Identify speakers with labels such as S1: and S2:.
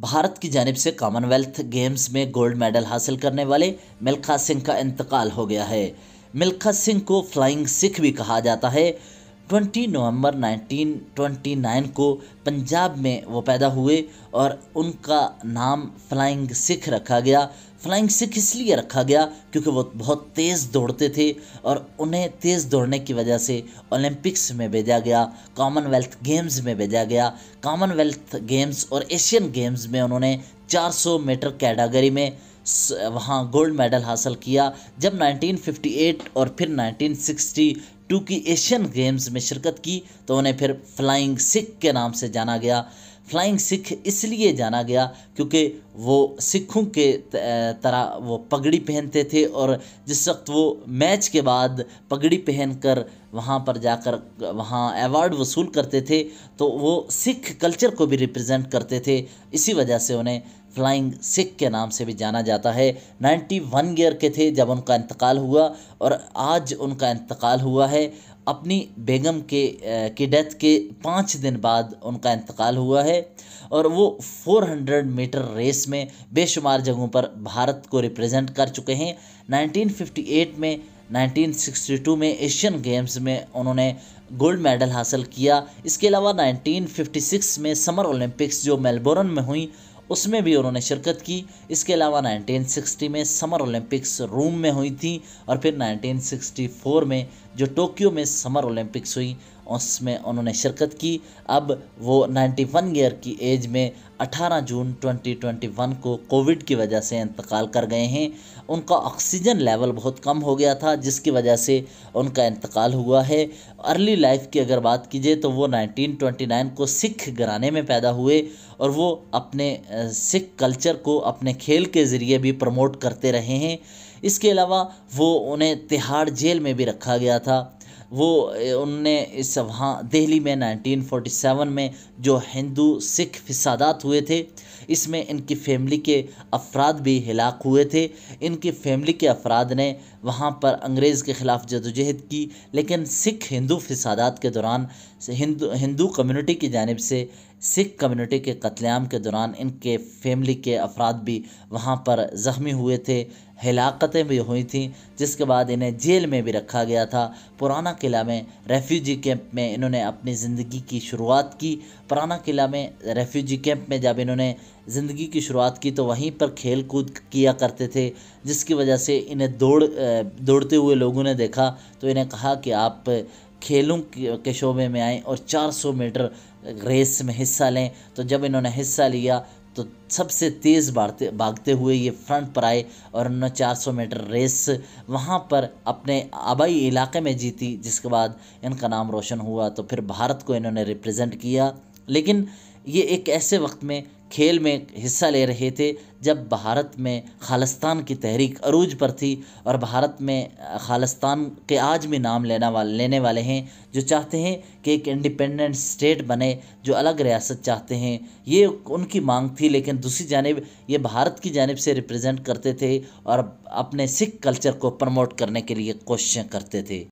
S1: भारत की जानब से कॉमनवेल्थ गेम्स में गोल्ड मेडल हासिल करने वाले मिल्खा सिंह का इंतकाल हो गया है मिल्खा सिंह को फ्लाइंग सिख भी कहा जाता है 20 नवंबर 1929 को पंजाब में वो पैदा हुए और उनका नाम फ्लाइंग सिख रखा गया फ्लाइंग सिख इसलिए रखा गया क्योंकि वो बहुत तेज़ दौड़ते थे और उन्हें तेज़ दौड़ने की वजह से ओलंपिक्स में भेजा गया कॉमनवेल्थ गेम्स में भेजा गया कॉमनवेल्थ गेम्स और एशियन गेम्स में उन्होंने 400 मीटर कैटागरी में वहाँ गोल्ड मेडल हासिल किया जब 1958 और फिर 1960 टू की एशियन गेम्स में शिरकत की तो उन्हें फिर फ्लाइंग सिख के नाम से जाना गया फ्लाइंग सिख इसलिए जाना गया क्योंकि वो सिखों के तरह वो पगड़ी पहनते थे और जिस वक्त वो मैच के बाद पगड़ी पहनकर वहाँ पर जाकर वहाँ अवार्ड वसूल करते थे तो वो सिख कल्चर को भी रिप्रेजेंट करते थे इसी वजह से उन्हें फ्लाइंग सिख के नाम से भी जाना जाता है 91 ईयर के थे जब उनका इंतकाल हुआ और आज उनका इंतकाल हुआ है है अपनी बेगम के की डेथ के पाँच दिन बाद उनका इंतकाल हुआ है और वो 400 मीटर रेस में बेशुमार जगहों पर भारत को रिप्रेजेंट कर चुके हैं 1958 में 1962 में एशियन गेम्स में उन्होंने गोल्ड मेडल हासिल किया इसके अलावा 1956 में समर ओलंपिक्स जो मेलबोर्न में हुई उसमें भी उन्होंने शिरकत की इसके अलावा 1960 में समर ओलंपिक्स रोम में हुई थी और फिर 1964 में जो टोक्यो में समर ओलंपिक्स हुई उसमें उन्होंने शिरकत की अब वो 91 ईयर की एज में 18 जून 2021 को कोविड की वजह से इंतकाल कर गए हैं उनका ऑक्सीजन लेवल बहुत कम हो गया था जिसकी वजह से उनका इंतकाल हुआ है अर्ली लाइफ की अगर बात कीजिए तो वो 1929 को सिख घराने में पैदा हुए और वो अपने सिख कल्चर को अपने खेल के ज़रिए भी प्रमोट करते रहे हैं इसके अलावा वो उन्हें तिहाड़ जेल में भी रखा गया था वो उनने इस वहाँ दिल्ली में 1947 में जो हिंदू सिख फसादात हुए थे इसमें इनकी फैमिली के अफराद भी हिलाक हुए थे इनकी फैमिली के अफराद ने वहाँ पर अंग्रेज़ के ख़िलाफ़ जदोजहद की लेकिन सिख हिंदू फसादात के दौरान हिंदू हिंदू कम्युनिटी की जानब से सिख कम्युनिटी के कत्लेआम के दौरान इनके फैमिली के अफराद भी वहाँ पर ज़ख्मी हुए थे हिलाकतें भी हुई थी जिसके बाद इन्हें जेल में भी रखा गया था पुराना किला में रेफ्यूजी कैंप में इन्होंने अपनी ज़िंदगी की शुरुआत की पुराना किला में रेफ्यूजी कैंप में जब इन्होंने ज़िंदगी की शुरुआत की तो वहीं पर खेल कूद किया करते थे जिसकी वजह से इन्हें दौड़ दौड़ते हुए लोगों ने देखा तो इन्हें कहा कि आप खेलों के शोबे में आएँ और 400 मीटर रेस में हिस्सा लें तो जब इन्होंने हिस्सा लिया तो सबसे तेज़ भागते भागते हुए ये फ्रंट पर आए और उन्होंने 400 मीटर रेस वहाँ पर अपने आबाई इलाके में जीती जिसके बाद इनका नाम रोशन हुआ तो फिर भारत को इन्होंने रिप्रेजेंट किया लेकिन ये एक ऐसे वक्त में खेल में हिस्सा ले रहे थे जब भारत में खालिस्तान की तहरीक अरूज पर थी और भारत में खालिस्तान के आज भी नाम लेना वाले लेने वाले हैं जो चाहते हैं कि एक इंडिपेंडेंट स्टेट बने जो अलग रियासत चाहते हैं ये उनकी मांग थी लेकिन दूसरी जानब ये भारत की जानब से रिप्रेजेंट करते थे और अपने सिख कल्चर को प्रमोट करने के लिए कोशिशें करते थे